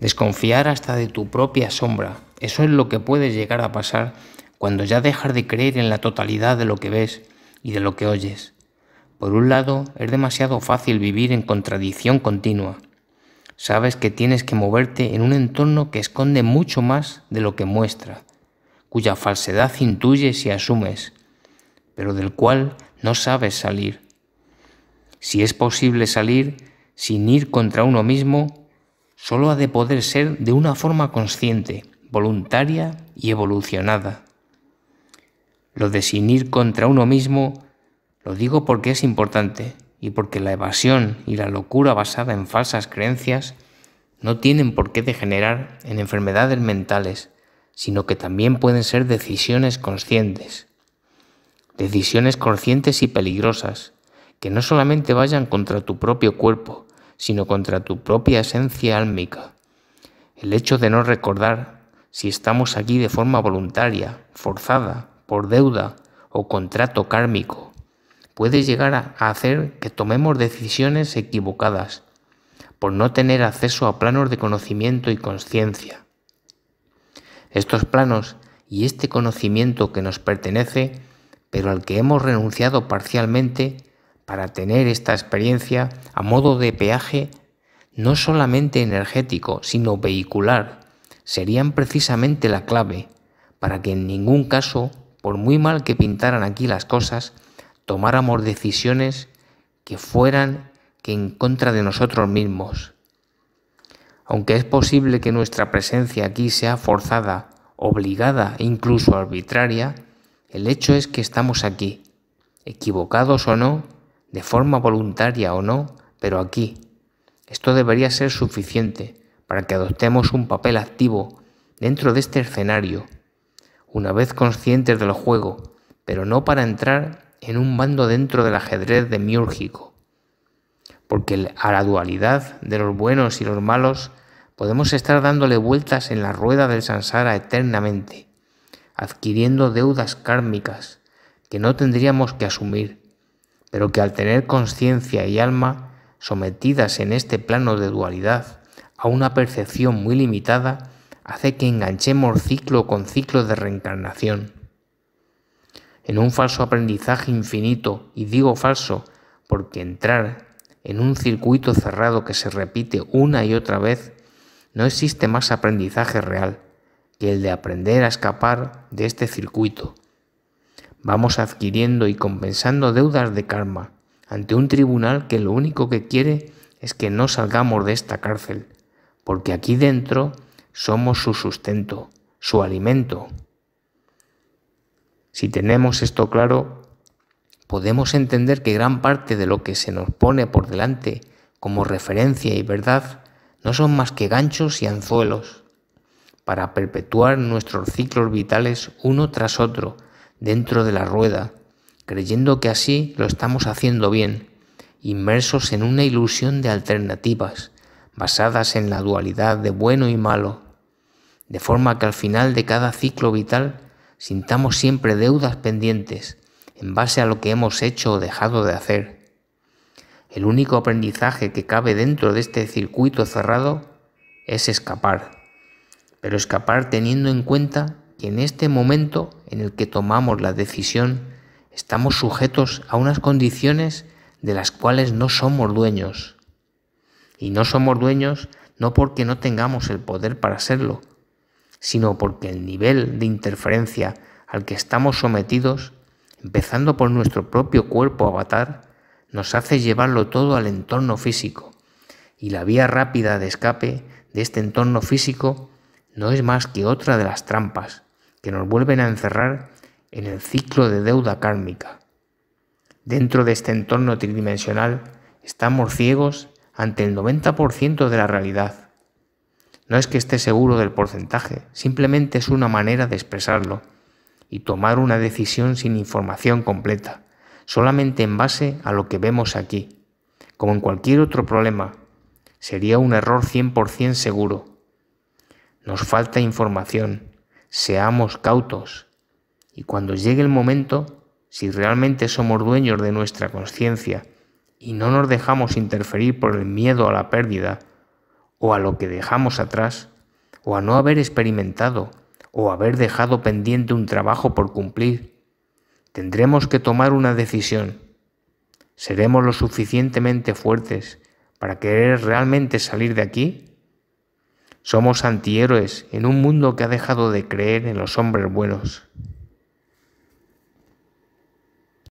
desconfiar hasta de tu propia sombra. Eso es lo que puede llegar a pasar cuando ya dejas de creer en la totalidad de lo que ves y de lo que oyes. Por un lado, es demasiado fácil vivir en contradicción continua. Sabes que tienes que moverte en un entorno que esconde mucho más de lo que muestra, cuya falsedad intuyes y asumes, pero del cual no sabes salir. Si es posible salir sin ir contra uno mismo, solo ha de poder ser de una forma consciente, voluntaria y evolucionada. Lo de sin ir contra uno mismo lo digo porque es importante y porque la evasión y la locura basada en falsas creencias no tienen por qué degenerar en enfermedades mentales, sino que también pueden ser decisiones conscientes. Decisiones conscientes y peligrosas, que no solamente vayan contra tu propio cuerpo, sino contra tu propia esencia álmica. El hecho de no recordar si estamos aquí de forma voluntaria, forzada, por deuda o contrato kármico, puede llegar a hacer que tomemos decisiones equivocadas, por no tener acceso a planos de conocimiento y conciencia. Estos planos y este conocimiento que nos pertenece, pero al que hemos renunciado parcialmente, para tener esta experiencia a modo de peaje no solamente energético, sino vehicular, serían precisamente la clave para que en ningún caso, por muy mal que pintaran aquí las cosas, tomáramos decisiones que fueran que en contra de nosotros mismos. Aunque es posible que nuestra presencia aquí sea forzada, obligada e incluso arbitraria, el hecho es que estamos aquí, equivocados o no, de forma voluntaria o no, pero aquí. Esto debería ser suficiente para que adoptemos un papel activo dentro de este escenario, una vez conscientes del juego, pero no para entrar en un bando dentro del ajedrez de miúrgico. Porque a la dualidad de los buenos y los malos podemos estar dándole vueltas en la rueda del sansara eternamente, adquiriendo deudas kármicas que no tendríamos que asumir pero que al tener conciencia y alma sometidas en este plano de dualidad a una percepción muy limitada, hace que enganchemos ciclo con ciclo de reencarnación. En un falso aprendizaje infinito, y digo falso porque entrar en un circuito cerrado que se repite una y otra vez, no existe más aprendizaje real que el de aprender a escapar de este circuito. Vamos adquiriendo y compensando deudas de karma ante un tribunal que lo único que quiere es que no salgamos de esta cárcel, porque aquí dentro somos su sustento, su alimento. Si tenemos esto claro, podemos entender que gran parte de lo que se nos pone por delante como referencia y verdad no son más que ganchos y anzuelos para perpetuar nuestros ciclos vitales uno tras otro, dentro de la rueda, creyendo que así lo estamos haciendo bien, inmersos en una ilusión de alternativas, basadas en la dualidad de bueno y malo, de forma que al final de cada ciclo vital sintamos siempre deudas pendientes en base a lo que hemos hecho o dejado de hacer. El único aprendizaje que cabe dentro de este circuito cerrado es escapar, pero escapar teniendo en cuenta que en este momento en el que tomamos la decisión, estamos sujetos a unas condiciones de las cuales no somos dueños. Y no somos dueños no porque no tengamos el poder para serlo, sino porque el nivel de interferencia al que estamos sometidos, empezando por nuestro propio cuerpo avatar, nos hace llevarlo todo al entorno físico. Y la vía rápida de escape de este entorno físico no es más que otra de las trampas que nos vuelven a encerrar en el ciclo de deuda kármica. Dentro de este entorno tridimensional estamos ciegos ante el 90% de la realidad. No es que esté seguro del porcentaje, simplemente es una manera de expresarlo y tomar una decisión sin información completa, solamente en base a lo que vemos aquí. Como en cualquier otro problema, sería un error 100% seguro. Nos falta información, seamos cautos y cuando llegue el momento, si realmente somos dueños de nuestra conciencia y no nos dejamos interferir por el miedo a la pérdida, o a lo que dejamos atrás, o a no haber experimentado, o haber dejado pendiente un trabajo por cumplir, tendremos que tomar una decisión. ¿Seremos lo suficientemente fuertes para querer realmente salir de aquí? Somos antihéroes en un mundo que ha dejado de creer en los hombres buenos.